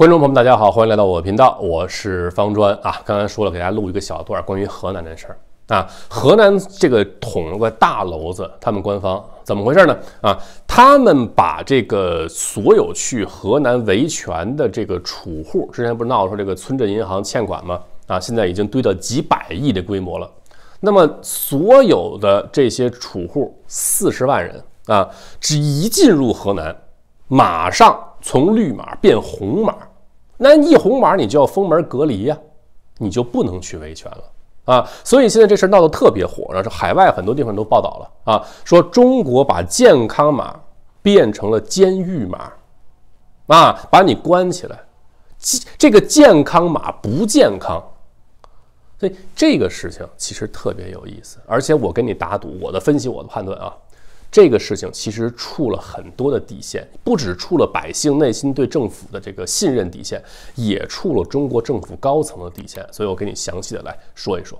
观众朋友们，大家好，欢迎来到我的频道，我是方砖啊。刚才说了，给大家录一个小段儿，关于河南的事儿啊。河南这个捅了个大娄子，他们官方怎么回事呢？啊，他们把这个所有去河南维权的这个储户，之前不是闹出这个村镇银行欠款吗？啊，现在已经堆到几百亿的规模了。那么所有的这些储户，四十万人啊，只一进入河南，马上从绿码变红码。那一红码，你就要封门隔离呀，你就不能去维权了啊！所以现在这事闹得特别火，然后海外很多地方都报道了啊，说中国把健康码变成了监狱码，啊，把你关起来，这个健康码不健康，所以这个事情其实特别有意思，而且我跟你打赌，我的分析，我的判断啊。这个事情其实触了很多的底线，不止触了百姓内心对政府的这个信任底线，也触了中国政府高层的底线。所以我给你详细的来说一说。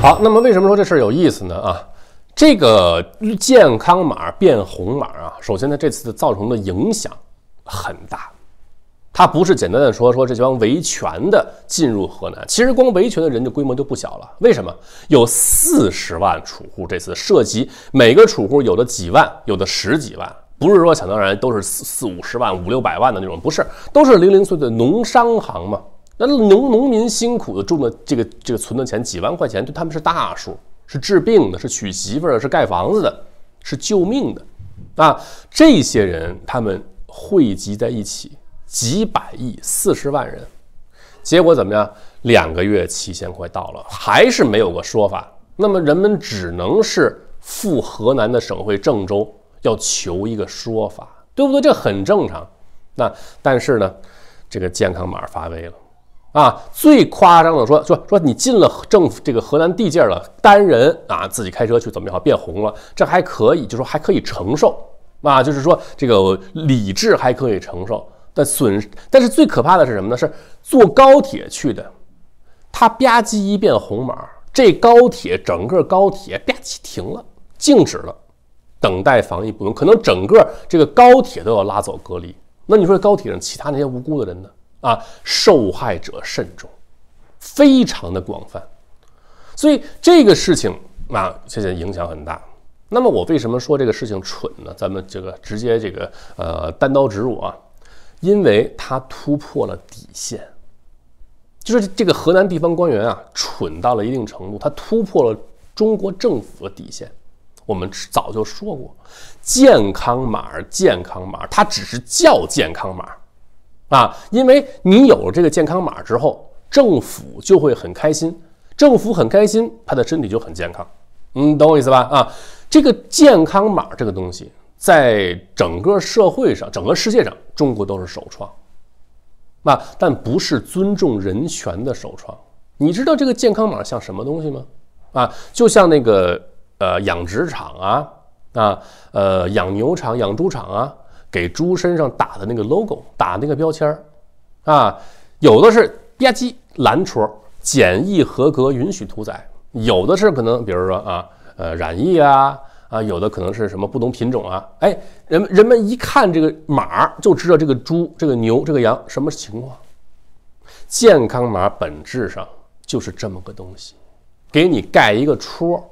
好，那么为什么说这事儿有意思呢？啊，这个健康码变红码啊，首先呢，这次的造成的影响很大。他不是简单的说说这帮维权的进入河南，其实光维权的人的规模就不小了。为什么有四十万储户这次涉及？每个储户有的几万，有的十几万，不是说想当然都是四四五十万、五六百万的那种，不是，都是零零碎碎农商行嘛？那农农民辛苦的种的这个这个存的钱几万块钱，对他们是大数，是治病的，是娶媳妇的，是盖房子的，是救命的，啊，这些人他们汇集在一起。几百亿四十万人，结果怎么样？两个月期限快到了，还是没有个说法。那么人们只能是赴河南的省会郑州，要求一个说法，对不对？这很正常。那但是呢，这个健康码发威了啊！最夸张的说，说说你进了政府这个河南地界了，单人啊自己开车去怎么样？变红了，这还可以，就说还可以承受啊，就是说这个理智还可以承受。但损，但是最可怕的是什么呢？是坐高铁去的，他吧唧一变红码，这高铁整个高铁吧唧停了，静止了，等待防疫部门，可能整个这个高铁都要拉走隔离。那你说高铁上其他那些无辜的人呢？啊，受害者甚众，非常的广泛。所以这个事情啊，现在影响很大。那么我为什么说这个事情蠢呢？咱们这个直接这个呃，单刀直入啊。因为他突破了底线，就是这个河南地方官员啊，蠢到了一定程度，他突破了中国政府的底线。我们早就说过，健康码，健康码，他只是叫健康码，啊，因为你有了这个健康码之后，政府就会很开心，政府很开心，他的身体就很健康。嗯，懂我意思吧？啊，这个健康码这个东西。在整个社会上，整个世界上，中国都是首创，啊，但不是尊重人权的首创。你知道这个健康码像什么东西吗？啊，就像那个呃养殖场啊啊呃养牛场、养猪场啊，给猪身上打的那个 logo，打那个标签儿啊，有的是吧唧蓝戳，简易合格，允许屠宰；有的是可能，比如说啊呃染疫啊。啊，有的可能是什么不同品种啊？哎，人们人们一看这个马就知道这个猪、这个牛、这个羊什么情况。健康码本质上就是这么个东西，给你盖一个戳，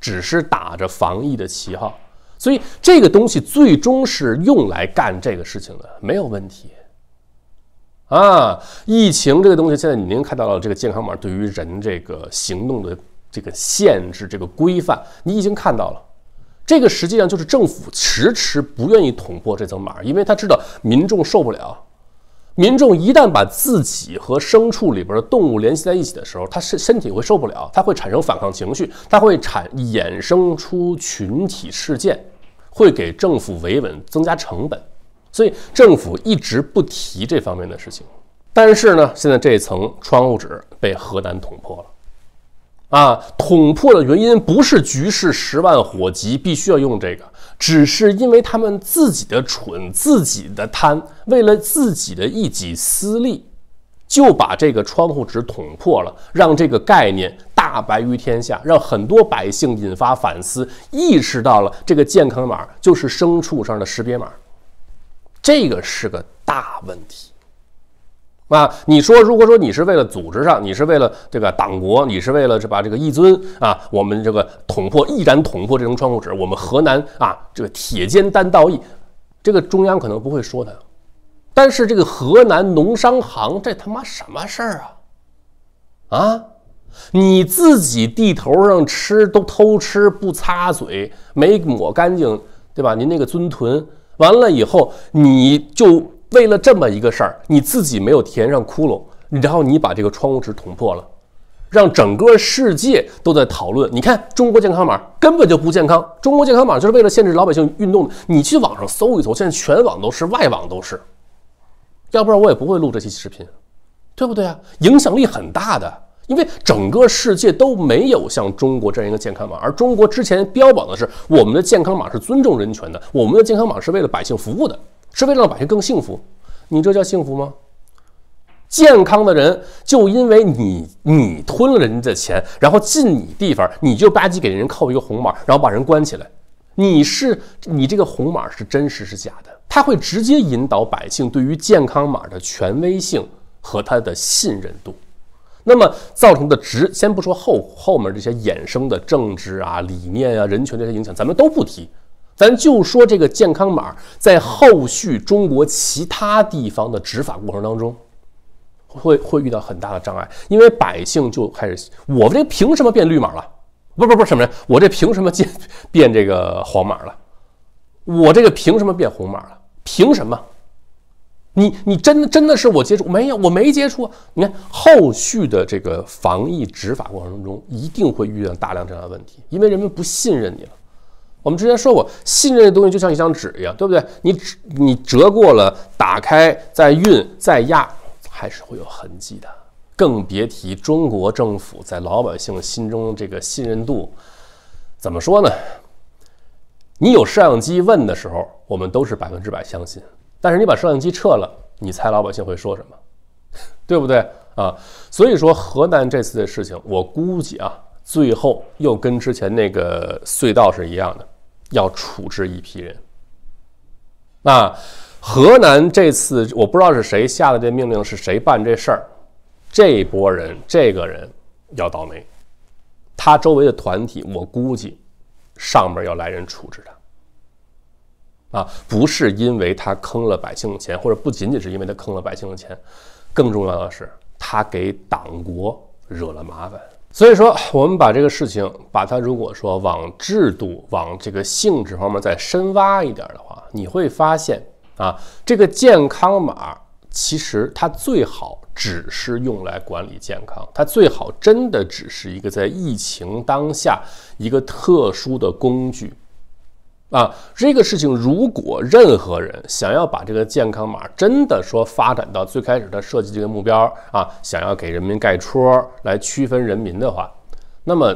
只是打着防疫的旗号，所以这个东西最终是用来干这个事情的，没有问题。啊，疫情这个东西，现在您看到了这个健康码对于人这个行动的这个限制、这个规范，你已经看到了。这个实际上就是政府迟迟不愿意捅破这层码，因为他知道民众受不了。民众一旦把自己和牲畜里边的动物联系在一起的时候，他身身体会受不了，他会产生反抗情绪，他会产衍生出群体事件，会给政府维稳增加成本。所以政府一直不提这方面的事情。但是呢，现在这层窗户纸被河南捅破了。啊！捅破的原因不是局势十万火急必须要用这个，只是因为他们自己的蠢、自己的贪，为了自己的一己私利，就把这个窗户纸捅破了，让这个概念大白于天下，让很多百姓引发反思，意识到了这个健康码就是牲畜上的识别码，这个是个大问题。啊，你说，如果说你是为了组织上，你是为了这个党国，你是为了是把这个一尊啊，我们这个捅破，毅然捅破这层窗户纸，我们河南啊，这个铁肩担道义，这个中央可能不会说他，但是这个河南农商行，这他妈什么事儿啊？啊，你自己地头上吃都偷吃不擦嘴，没抹干净，对吧？您那个尊屯完了以后，你就。为了这么一个事儿，你自己没有填上窟窿，然后你把这个窗户纸捅破了，让整个世界都在讨论。你看，中国健康码根本就不健康，中国健康码就是为了限制老百姓运动的。你去网上搜一搜，现在全网都是外网都是，要不然我也不会录这期视频，对不对啊？影响力很大的，因为整个世界都没有像中国这样一个健康码，而中国之前标榜的是我们的健康码是尊重人权的，我们的健康码是为了百姓服务的。是为了百姓更幸福，你这叫幸福吗？健康的人就因为你你吞了人家的钱，然后进你地方，你就吧唧给人扣一个红码，然后把人关起来。你是你这个红码是真实是假的？它会直接引导百姓对于健康码的权威性和他的信任度，那么造成的值，先不说后后面这些衍生的政治啊、理念啊、人权这些影响，咱们都不提。咱就说这个健康码，在后续中国其他地方的执法过程当中，会会遇到很大的障碍，因为百姓就开始：我这凭什么变绿码了？不不不，什么人？我这凭什么变变这个黄码了？我这个凭什么变红码了？凭什么？你你真的真的是我接触没有？我没接触。你看后续的这个防疫执法过程中，一定会遇到大量这样的问题，因为人们不信任你了。我们之前说过，信任这东西就像一张纸一样，对不对？你你折过了，打开再熨再压，还是会有痕迹的。更别提中国政府在老百姓心中这个信任度，怎么说呢？你有摄像机问的时候，我们都是百分之百相信。但是你把摄像机撤了，你猜老百姓会说什么？对不对啊？所以说河南这次的事情，我估计啊，最后又跟之前那个隧道是一样的。要处置一批人。那河南这次我不知道是谁下的这命令，是谁办这事儿，这波人，这个人要倒霉。他周围的团体，我估计上面要来人处置他。啊，不是因为他坑了百姓的钱，或者不仅仅是因为他坑了百姓的钱，更重要的是他给党国惹了麻烦。所以说，我们把这个事情，把它如果说往制度、往这个性质方面再深挖一点的话，你会发现啊，这个健康码其实它最好只是用来管理健康，它最好真的只是一个在疫情当下一个特殊的工具。啊，这个事情如果任何人想要把这个健康码真的说发展到最开始他设计这个目标啊，想要给人民盖戳来区分人民的话，那么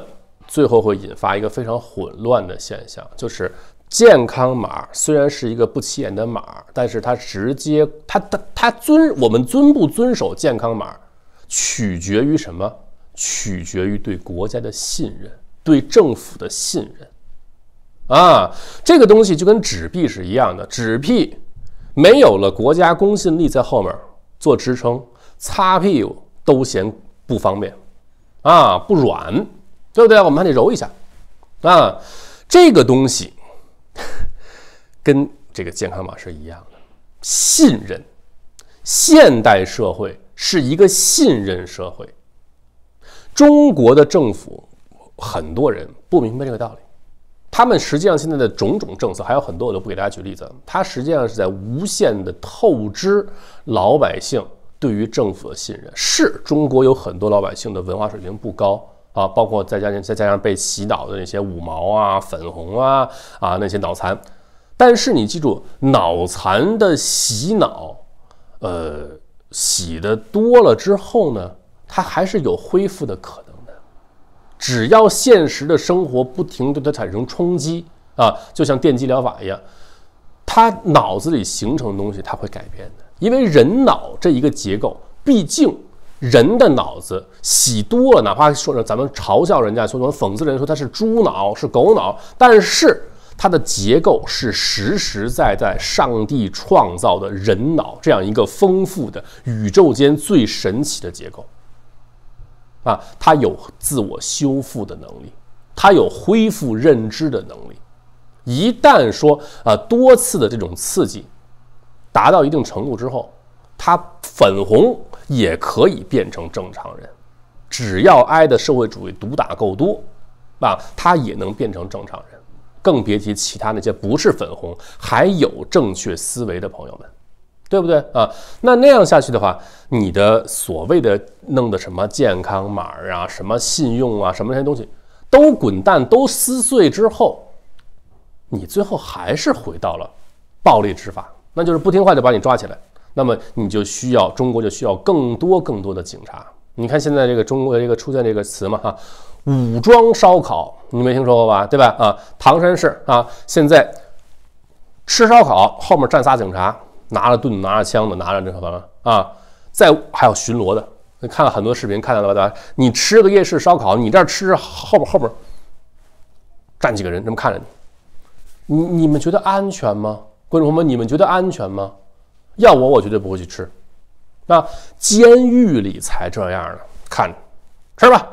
最后会引发一个非常混乱的现象，就是健康码虽然是一个不起眼的码，但是它直接它它它遵我们遵不遵守健康码取决于什么？取决于对国家的信任，对政府的信任。啊，这个东西就跟纸币是一样的，纸币没有了国家公信力在后面做支撑，擦屁股都嫌不方便，啊，不软，对不对我们还得揉一下，啊，这个东西 跟这个健康码是一样的，信任，现代社会是一个信任社会，中国的政府很多人不明白这个道理。他们实际上现在的种种政策还有很多，我都不给大家举例子。他实际上是在无限的透支老百姓对于政府的信任。是中国有很多老百姓的文化水平不高啊，包括再加上再加上被洗脑的那些五毛啊、粉红啊啊那些脑残。但是你记住，脑残的洗脑，呃，洗的多了之后呢，他还是有恢复的可。能。只要现实的生活不停对他产生冲击啊，就像电击疗法一样，他脑子里形成的东西他会改变的。因为人脑这一个结构，毕竟人的脑子洗多了，哪怕说咱们嘲笑人家，说咱们讽刺人说他是猪脑是狗脑，但是它的结构是实实在在上帝创造的人脑这样一个丰富的宇宙间最神奇的结构。啊，他有自我修复的能力，他有恢复认知的能力。一旦说啊，多次的这种刺激达到一定程度之后，他粉红也可以变成正常人，只要挨的社会主义毒打够多，啊，他也能变成正常人。更别提其他那些不是粉红，还有正确思维的朋友们。对不对啊？那那样下去的话，你的所谓的弄的什么健康码啊、什么信用啊、什么那些东西，都滚蛋，都撕碎之后，你最后还是回到了暴力执法，那就是不听话就把你抓起来。那么你就需要中国就需要更多更多的警察。你看现在这个中国这个出现这个词嘛哈，武装烧烤，你没听说过吧？对吧？啊，唐山市啊，现在吃烧烤后面站仨警察。拿着盾，拿着枪的，拿着这什么啊？在还有巡逻的。看了很多视频，看到了吧？你吃个夜市烧烤，你这吃后边后边站几个人这么看着你，你你们觉得安全吗？观众朋友们，你们觉得安全吗？要我，我绝对不会去吃。那监狱里才这样呢，看着吃吧。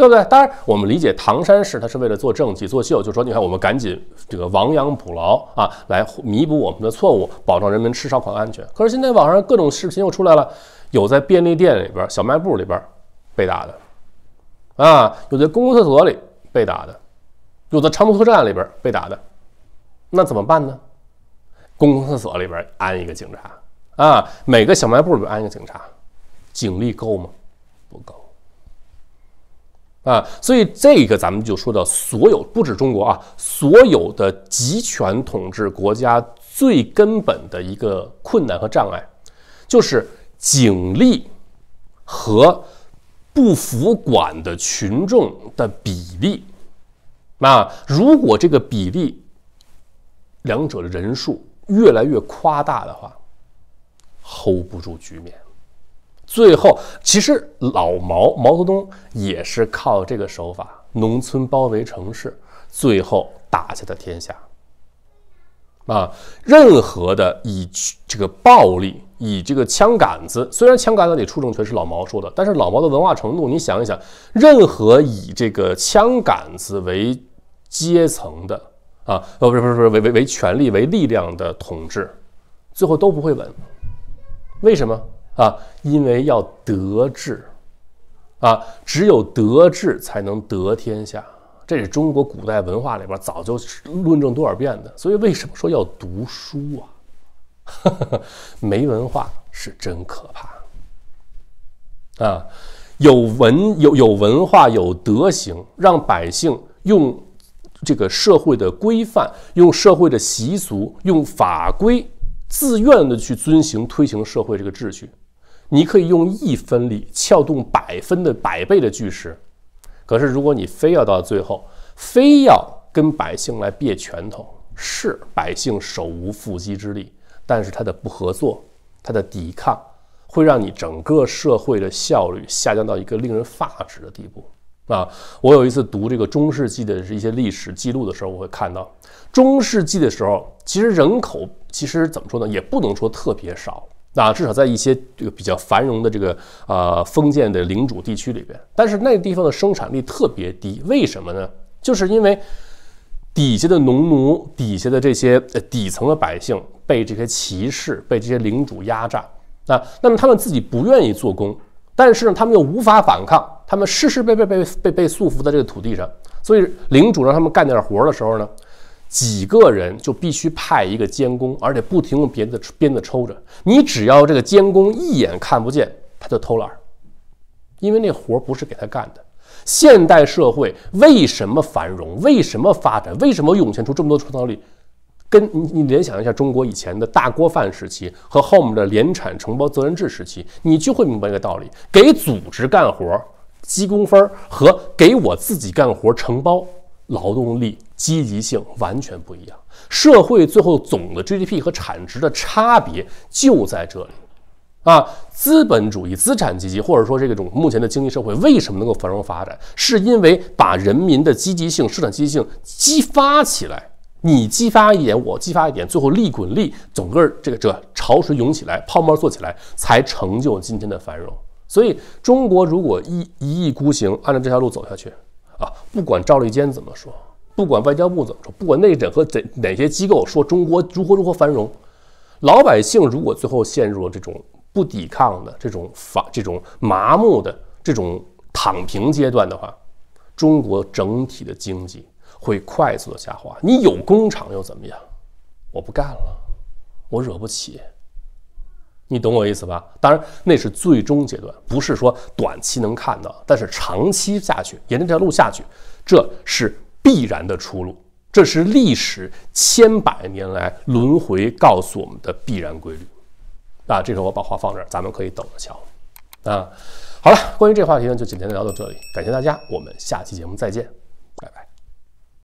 对不对？当然，我们理解唐山市，它是为了做政绩、做秀，就说你看，我们赶紧这个亡羊补牢啊，来弥补我们的错误，保障人民吃烧烤安全。可是现在网上各种视频又出来了，有在便利店里边、小卖部里边被打的，啊，有在公共厕所里被打的，有的长途车站里边被打的，那怎么办呢？公共厕所里边安一个警察啊，每个小卖部里安一个警察，警力够吗？不够。啊，所以这个咱们就说到，所有不止中国啊，所有的集权统治国家最根本的一个困难和障碍，就是警力和不服管的群众的比例。那如果这个比例，两者的人数越来越夸大的话，hold 不住局面。最后，其实老毛毛泽东也是靠这个手法，农村包围城市，最后打下的天下。啊，任何的以这个暴力、以这个枪杆子，虽然枪杆子里出政权是老毛说的，但是老毛的文化程度，你想一想，任何以这个枪杆子为阶层的啊，不是不是不是为为为权力为力量的统治，最后都不会稳。为什么？啊，因为要德治，啊，只有德治才能得天下。这是中国古代文化里边早就论证多少遍的。所以为什么说要读书啊？没文化是真可怕。啊，有文有有文化有德行，让百姓用这个社会的规范、用社会的习俗、用法规自愿的去遵行、推行社会这个秩序。你可以用一分力撬动百分的百倍的巨石，可是如果你非要到最后，非要跟百姓来别拳头，是百姓手无缚鸡之力，但是他的不合作，他的抵抗，会让你整个社会的效率下降到一个令人发指的地步啊！我有一次读这个中世纪的一些历史记录的时候，我会看到中世纪的时候，其实人口其实怎么说呢，也不能说特别少。那至少在一些这个比较繁荣的这个啊封建的领主地区里边，但是那个地方的生产力特别低，为什么呢？就是因为底下的农奴、底下的这些底层的百姓被这些骑士、被这些领主压榨啊。那么他们自己不愿意做工，但是呢，他们又无法反抗，他们世世代代被被被束缚在这个土地上，所以领主让他们干点活的时候呢？几个人就必须派一个监工，而且不停用鞭子鞭子抽着你。只要这个监工一眼看不见，他就偷懒，因为那活儿不是给他干的。现代社会为什么繁荣？为什么发展？为什么涌现出这么多创造力？跟你你联想一下中国以前的大锅饭时期和后面的联产承包责任制时期，你就会明白一个道理：给组织干活积工分儿，和给我自己干活承包劳动力。积极性完全不一样，社会最后总的 GDP 和产值的差别就在这里，啊，资本主义资产阶级或者说这种目前的经济社会为什么能够繁荣发展，是因为把人民的积极性、市场积极性激发起来，你激发一点，我激发一点，最后利滚利，整个这个这潮水涌起来，泡沫做起来，才成就今天的繁荣。所以中国如果一一意孤行，按照这条路走下去，啊，不管赵立坚怎么说。不管外交部怎么说，不管内政和怎哪些机构说中国如何如何繁荣，老百姓如果最后陷入了这种不抵抗的这种反这种麻木的这种躺平阶段的话，中国整体的经济会快速的下滑。你有工厂又怎么样？我不干了，我惹不起。你懂我意思吧？当然那是最终阶段，不是说短期能看到，但是长期下去，沿着这条路下去，这是。必然的出路，这是历史千百年来轮回告诉我们的必然规律。啊，这时候我把话放这儿，咱们可以等着瞧。啊，好了，关于这话题呢，就今天聊到这里，感谢大家，我们下期节目再见。